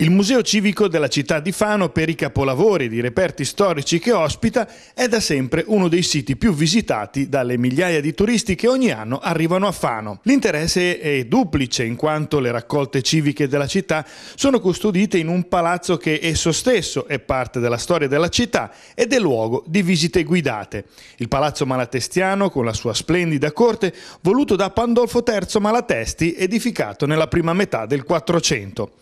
Il Museo Civico della città di Fano, per i capolavori ed i reperti storici che ospita, è da sempre uno dei siti più visitati dalle migliaia di turisti che ogni anno arrivano a Fano. L'interesse è duplice, in quanto le raccolte civiche della città sono custodite in un palazzo che esso stesso è parte della storia della città ed è luogo di visite guidate. Il Palazzo Malatestiano, con la sua splendida corte, voluto da Pandolfo III Malatesti, edificato nella prima metà del 400.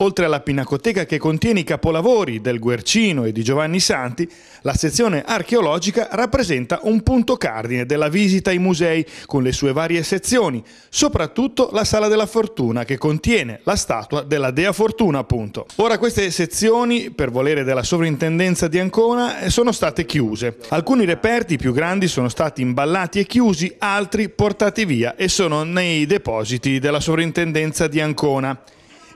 Oltre alla pinacoteca che contiene i capolavori del Guercino e di Giovanni Santi, la sezione archeologica rappresenta un punto cardine della visita ai musei con le sue varie sezioni, soprattutto la Sala della Fortuna che contiene la statua della Dea Fortuna appunto. Ora queste sezioni, per volere della sovrintendenza di Ancona, eh, sono state chiuse. Alcuni reperti più grandi sono stati imballati e chiusi, altri portati via e sono nei depositi della sovrintendenza di Ancona.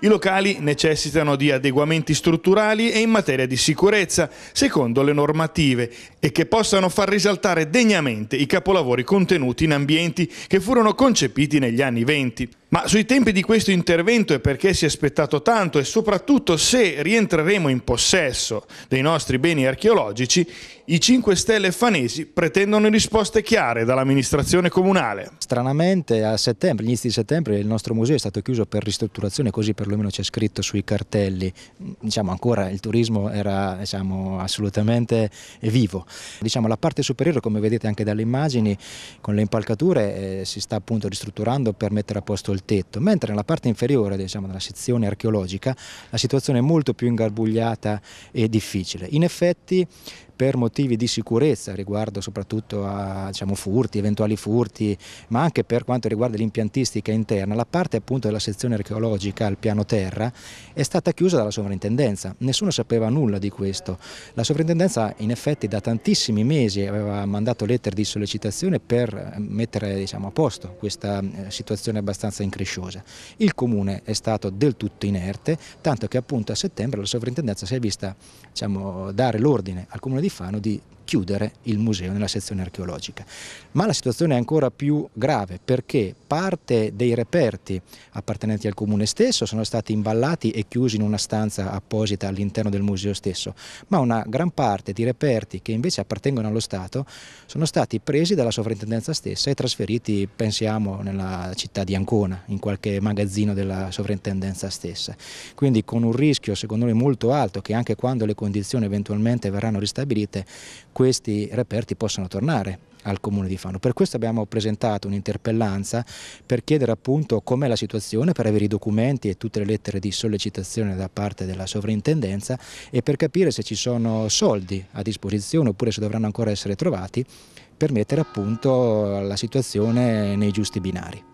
I locali necessitano di adeguamenti strutturali e in materia di sicurezza, secondo le normative, e che possano far risaltare degnamente i capolavori contenuti in ambienti che furono concepiti negli anni venti. Ma sui tempi di questo intervento e perché si è aspettato tanto e soprattutto se rientreremo in possesso dei nostri beni archeologici, i 5 Stelle fanesi pretendono risposte chiare dall'amministrazione comunale. Stranamente a settembre, inizio di settembre, il nostro museo è stato chiuso per ristrutturazione, così perlomeno c'è scritto sui cartelli. Diciamo ancora il turismo era diciamo, assolutamente vivo. Diciamo, la parte superiore, come vedete anche dalle immagini, con le impalcature eh, si sta appunto ristrutturando per mettere a posto il il tetto, mentre nella parte inferiore diciamo, della sezione archeologica la situazione è molto più ingarbugliata e difficile. In effetti per motivi di sicurezza riguardo soprattutto a diciamo, furti, eventuali furti, ma anche per quanto riguarda l'impiantistica interna, la parte appunto della sezione archeologica al piano terra è stata chiusa dalla sovrintendenza, nessuno sapeva nulla di questo. La sovrintendenza in effetti da tantissimi mesi aveva mandato lettere di sollecitazione per mettere diciamo, a posto questa eh, situazione abbastanza incresciosa. Il comune è stato del tutto inerte, tanto che appunto a settembre la sovrintendenza si è vista diciamo, dare l'ordine al comune di Fano di chiudere il museo nella sezione archeologica. Ma la situazione è ancora più grave perché parte dei reperti appartenenti al comune stesso sono stati imballati e chiusi in una stanza apposita all'interno del museo stesso, ma una gran parte di reperti che invece appartengono allo Stato sono stati presi dalla sovrintendenza stessa e trasferiti, pensiamo, nella città di Ancona, in qualche magazzino della sovrintendenza stessa. Quindi con un rischio secondo noi molto alto che anche quando le condizioni eventualmente verranno ristabilite, questi reperti possano tornare al Comune di Fano. Per questo abbiamo presentato un'interpellanza per chiedere appunto com'è la situazione, per avere i documenti e tutte le lettere di sollecitazione da parte della sovrintendenza e per capire se ci sono soldi a disposizione oppure se dovranno ancora essere trovati per mettere appunto la situazione nei giusti binari.